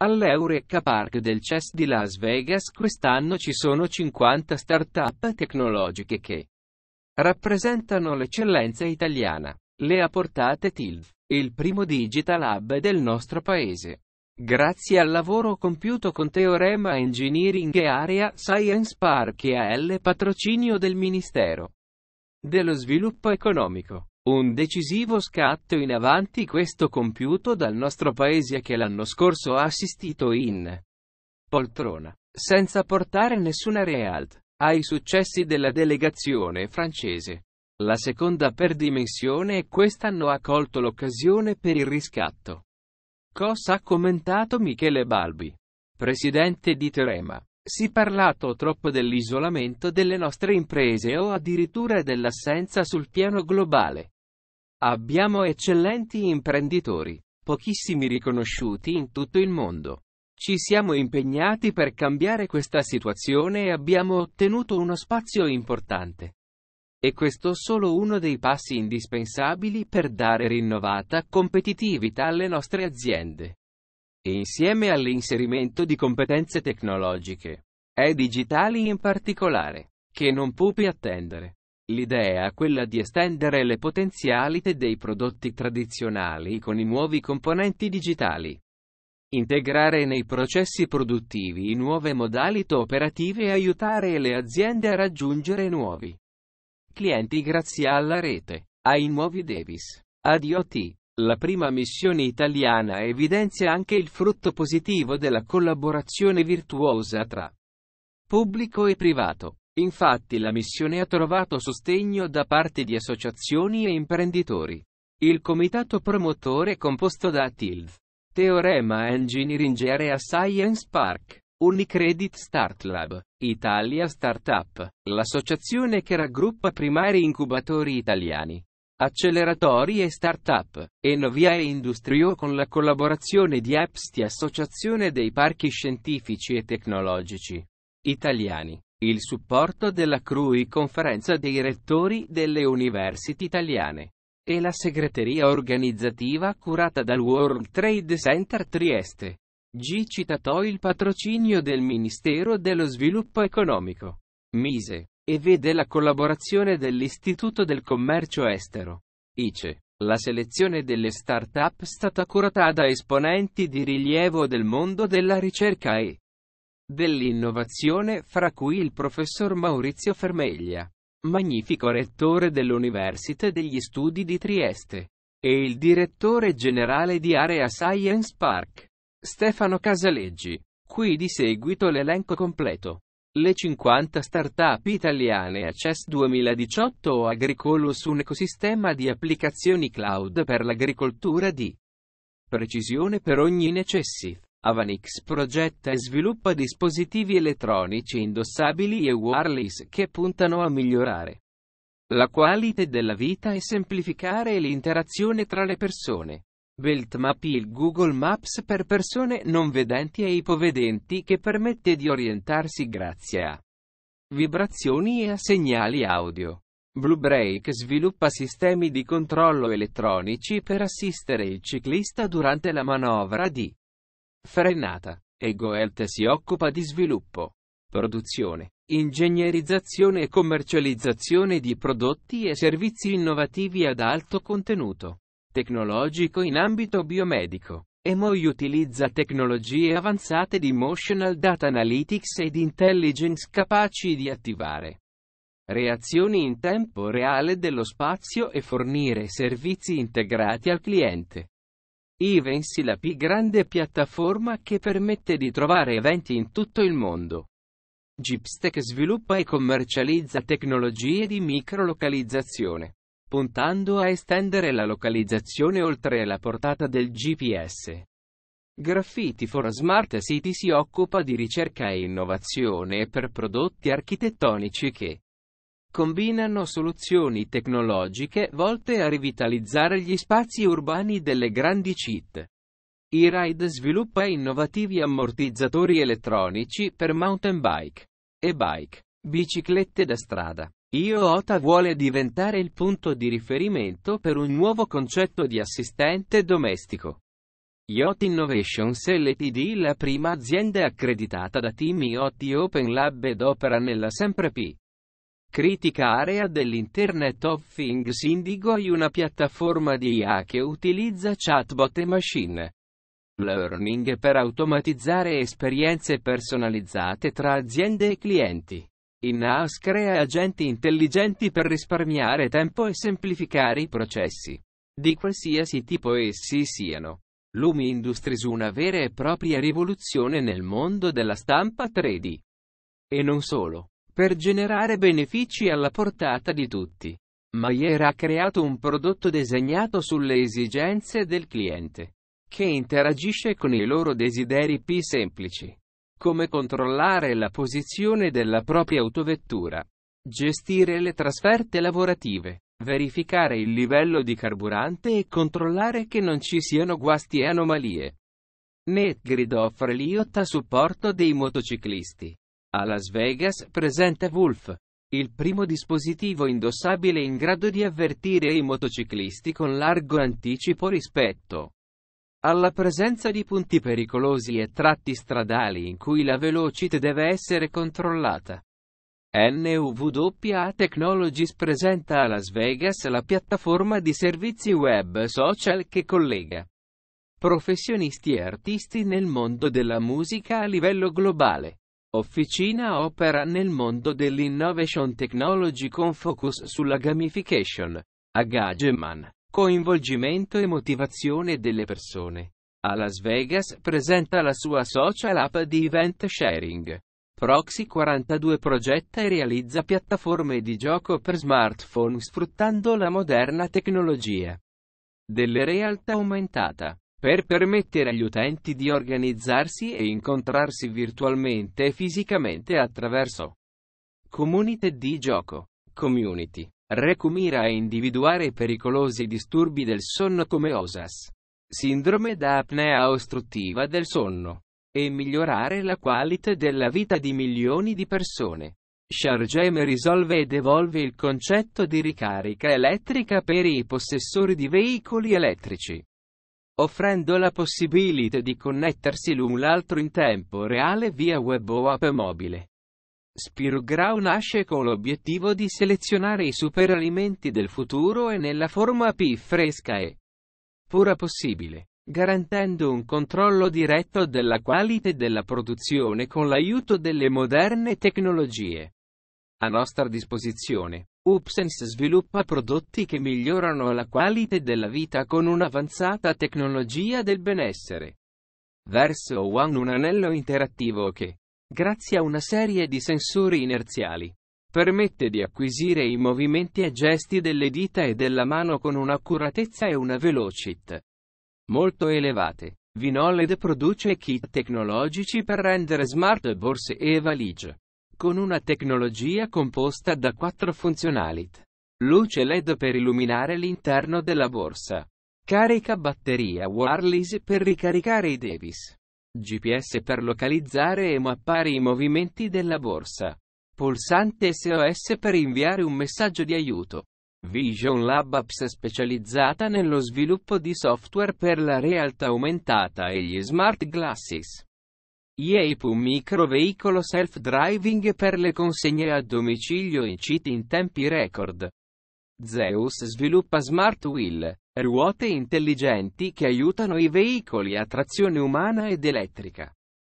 All'Eureka Park del CES di Las Vegas quest'anno ci sono 50 start-up tecnologiche che rappresentano l'eccellenza italiana. Le ha portate TILV, il primo digital hub del nostro paese. Grazie al lavoro compiuto con Teorema Engineering e Area Science Park e al patrocinio del Ministero dello Sviluppo Economico. Un decisivo scatto in avanti questo compiuto dal nostro paese che l'anno scorso ha assistito in poltrona, senza portare nessuna realt, ai successi della delegazione francese. La seconda per dimensione e quest'anno ha colto l'occasione per il riscatto. Cosa ha commentato Michele Balbi, presidente di Terema? Si è parlato troppo dell'isolamento delle nostre imprese o addirittura dell'assenza sul piano globale Abbiamo eccellenti imprenditori, pochissimi riconosciuti in tutto il mondo. Ci siamo impegnati per cambiare questa situazione e abbiamo ottenuto uno spazio importante. E questo solo uno dei passi indispensabili per dare rinnovata competitività alle nostre aziende. E insieme all'inserimento di competenze tecnologiche, e digitali in particolare, che non pupi attendere. L'idea è quella di estendere le potenzialità dei prodotti tradizionali con i nuovi componenti digitali. Integrare nei processi produttivi i nuove modalità operative e aiutare le aziende a raggiungere nuovi clienti grazie alla rete, ai nuovi Davis. Ad IoT, la prima missione italiana evidenzia anche il frutto positivo della collaborazione virtuosa tra pubblico e privato. Infatti la missione ha trovato sostegno da parte di associazioni e imprenditori. Il comitato promotore è composto da TILV, Teorema Engineering Area Science Park, Unicredit Startlab, Italia Startup, l'associazione che raggruppa primari incubatori italiani, acceleratori e startup, e Novia Industrio con la collaborazione di EPSTI Associazione dei Parchi Scientifici e Tecnologici Italiani. Il supporto della CRUI Conferenza dei Rettori delle Università Italiane e la segreteria organizzativa curata dal World Trade Center Trieste. G. citato il patrocinio del Ministero dello Sviluppo Economico, Mise, e vede la collaborazione dell'Istituto del Commercio Estero, ICE. La selezione delle start-up è stata curata da esponenti di rilievo del mondo della ricerca e dell'innovazione, fra cui il professor Maurizio Fermeglia, magnifico rettore dell'Università degli Studi di Trieste, e il direttore generale di Area Science Park, Stefano Casaleggi. Qui di seguito l'elenco completo. Le 50 start-up italiane a CES 2018 Agricolus un ecosistema di applicazioni cloud per l'agricoltura di precisione per ogni necessità. Avanix progetta e sviluppa dispositivi elettronici indossabili e wireless che puntano a migliorare la qualità della vita e semplificare l'interazione tra le persone. Beltmap il Google Maps per persone non vedenti e ipovedenti che permette di orientarsi grazie a vibrazioni e a segnali audio. Bluebrake sviluppa sistemi di controllo elettronici per assistere il ciclista durante la manovra di Frenata e Goelte si occupa di sviluppo, produzione, ingegnerizzazione e commercializzazione di prodotti e servizi innovativi ad alto contenuto tecnologico in ambito biomedico. EMOI utilizza tecnologie avanzate di Motional Data Analytics ed Intelligence capaci di attivare reazioni in tempo reale dello spazio e fornire servizi integrati al cliente. Events è la più grande piattaforma che permette di trovare eventi in tutto il mondo. Gipstech sviluppa e commercializza tecnologie di microlocalizzazione, puntando a estendere la localizzazione oltre la portata del GPS. Graffiti for Smart City si occupa di ricerca e innovazione per prodotti architettonici che combinano soluzioni tecnologiche volte a rivitalizzare gli spazi urbani delle grandi città. E-Ride sviluppa innovativi ammortizzatori elettronici per mountain bike e bike, biciclette da strada. IOTA vuole diventare il punto di riferimento per un nuovo concetto di assistente domestico. IoT Innovations LTD, la prima azienda accreditata da Team IoT Open Lab ed opera nella sempre più Critica area dell'Internet of Things Indigo è una piattaforma di IA che utilizza chatbot e machine learning per automatizzare esperienze personalizzate tra aziende e clienti. In-house crea agenti intelligenti per risparmiare tempo e semplificare i processi, di qualsiasi tipo essi siano. Lumi Industries una vera e propria rivoluzione nel mondo della stampa 3D. E non solo per generare benefici alla portata di tutti. Mayer ha creato un prodotto disegnato sulle esigenze del cliente, che interagisce con i loro desideri più semplici. Come controllare la posizione della propria autovettura, gestire le trasferte lavorative, verificare il livello di carburante e controllare che non ci siano guasti e anomalie. NetGrid offre l'IOTA a supporto dei motociclisti. A Las Vegas presenta Wolf, il primo dispositivo indossabile in grado di avvertire i motociclisti con largo anticipo rispetto alla presenza di punti pericolosi e tratti stradali in cui la velocità deve essere controllata. NWA Technologies presenta a Las Vegas la piattaforma di servizi web social che collega professionisti e artisti nel mondo della musica a livello globale. Officina opera nel mondo dell'innovation technology con focus sulla gamification, engagement, coinvolgimento e motivazione delle persone. A Las Vegas presenta la sua social app di event sharing. Proxy 42 progetta e realizza piattaforme di gioco per smartphone sfruttando la moderna tecnologia delle realtà aumentata per permettere agli utenti di organizzarsi e incontrarsi virtualmente e fisicamente attraverso comunità di gioco, community. Recu mira a individuare pericolosi disturbi del sonno come OSAS, sindrome da apnea ostruttiva del sonno, e migliorare la qualità della vita di milioni di persone. Shargem risolve ed evolve il concetto di ricarica elettrica per i possessori di veicoli elettrici offrendo la possibilità di connettersi l'un l'altro in tempo reale via web o app mobile. Spirograu nasce con l'obiettivo di selezionare i superalimenti del futuro e nella forma più fresca e pura possibile, garantendo un controllo diretto della qualità della produzione con l'aiuto delle moderne tecnologie a nostra disposizione. Upsense sviluppa prodotti che migliorano la qualità della vita con un'avanzata tecnologia del benessere. Verso One un anello interattivo che, grazie a una serie di sensori inerziali, permette di acquisire i movimenti e gesti delle dita e della mano con un'accuratezza e una velocità molto elevate. Vinoled produce kit tecnologici per rendere smart borse e valigie con una tecnologia composta da quattro funzionalità. Luce LED per illuminare l'interno della borsa. Carica batteria wireless per ricaricare i Davis. GPS per localizzare e mappare i movimenti della borsa. Pulsante SOS per inviare un messaggio di aiuto. Vision Lab Apps specializzata nello sviluppo di software per la realtà aumentata e gli smart glasses. IAPE un microveicolo self-driving per le consegne a domicilio in CIT in tempi record. Zeus sviluppa Smart Wheel, ruote intelligenti che aiutano i veicoli a trazione umana ed elettrica.